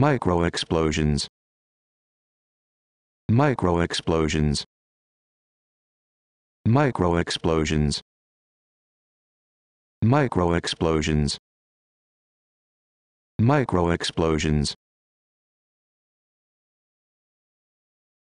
Micro Micro Micro explosions. explosions. explosions. Micro explosions. Micro explosions.